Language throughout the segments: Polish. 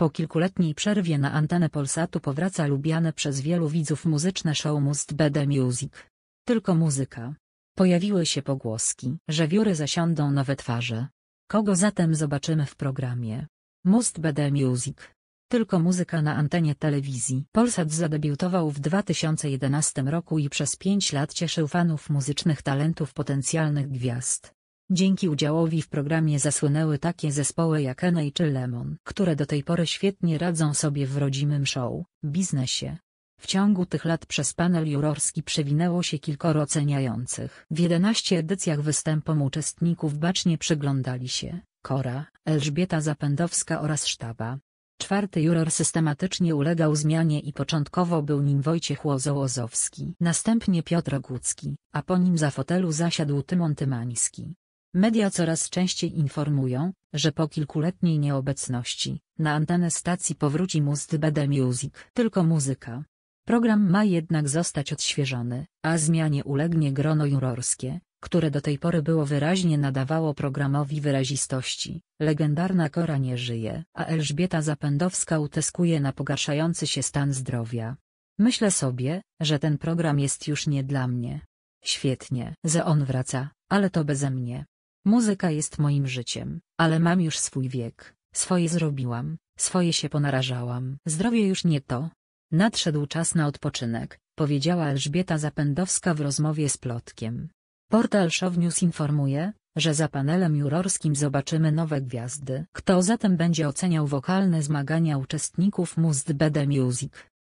Po kilkuletniej przerwie na antenę Polsatu powraca lubiane przez wielu widzów muzyczne show Must Be The Music. Tylko muzyka. Pojawiły się pogłoski, że wióry zasiądą nowe twarze. Kogo zatem zobaczymy w programie? Must Be The Music. Tylko muzyka na antenie telewizji. Polsat zadebiutował w 2011 roku i przez 5 lat cieszył fanów muzycznych talentów potencjalnych gwiazd. Dzięki udziałowi w programie zasłynęły takie zespoły jak Enej czy Lemon, które do tej pory świetnie radzą sobie w rodzimym show, biznesie. W ciągu tych lat przez panel jurorski przewinęło się kilkoro oceniających. W 11 edycjach występom uczestników bacznie przyglądali się Kora, Elżbieta Zapędowska oraz Sztaba. Czwarty juror systematycznie ulegał zmianie i początkowo był nim Wojciech Łozołozowski, następnie Piotr Gucki, a po nim za fotelu zasiadł Tymon Tymański. Media coraz częściej informują, że po kilkuletniej nieobecności, na antenę stacji powróci Must Bede Music. Tylko muzyka. Program ma jednak zostać odświeżony, a zmianie ulegnie grono jurorskie, które do tej pory było wyraźnie nadawało programowi wyrazistości. Legendarna Kora nie żyje, a Elżbieta Zapędowska uteskuje na pogarszający się stan zdrowia. Myślę sobie, że ten program jest już nie dla mnie. Świetnie, że on wraca, ale to beze mnie. Muzyka jest moim życiem, ale mam już swój wiek, swoje zrobiłam, swoje się ponarażałam. Zdrowie już nie to. Nadszedł czas na odpoczynek, powiedziała Elżbieta Zapędowska w rozmowie z Plotkiem. Portal Show News informuje, że za panelem jurorskim zobaczymy nowe gwiazdy. Kto zatem będzie oceniał wokalne zmagania uczestników Must The Music?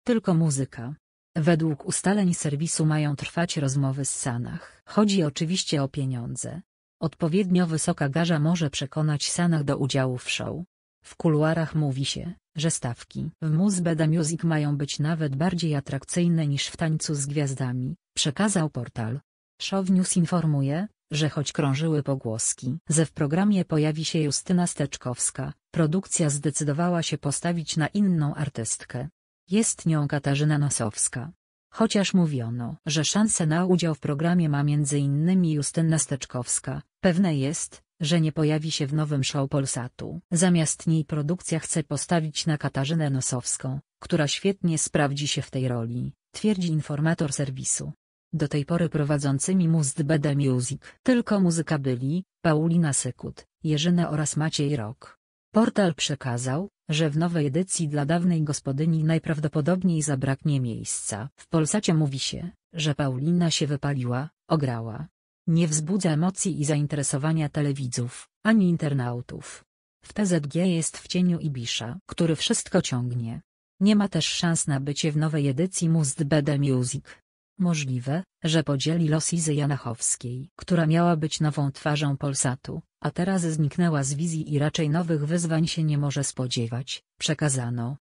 Tylko muzyka. Według ustaleń serwisu mają trwać rozmowy z Sanach. Chodzi oczywiście o pieniądze, Odpowiednio wysoka garza może przekonać Sanach do udziału w show. W kuluarach mówi się, że stawki w Musbeda Music mają być nawet bardziej atrakcyjne niż w Tańcu z Gwiazdami, przekazał portal. Show News informuje, że choć krążyły pogłoski, że w programie pojawi się Justyna Steczkowska, produkcja zdecydowała się postawić na inną artystkę. Jest nią Katarzyna Nosowska. Chociaż mówiono, że szanse na udział w programie ma m.in. Justyna Steczkowska, pewne jest, że nie pojawi się w nowym show Polsatu. Zamiast niej produkcja chce postawić na Katarzynę Nosowską, która świetnie sprawdzi się w tej roli, twierdzi informator serwisu. Do tej pory prowadzącymi Must Bede Music tylko muzyka byli Paulina Sykut, Jerzyna oraz Maciej Rok. Portal przekazał, że w nowej edycji dla dawnej gospodyni najprawdopodobniej zabraknie miejsca. W Polsacie mówi się, że Paulina się wypaliła, ograła. Nie wzbudza emocji i zainteresowania telewidzów, ani internautów. W TZG jest w cieniu Ibisza, który wszystko ciągnie. Nie ma też szans na bycie w nowej edycji Must Be The Music. Możliwe, że podzieli los Izy Janachowskiej, która miała być nową twarzą Polsatu, a teraz zniknęła z wizji i raczej nowych wyzwań się nie może spodziewać, przekazano.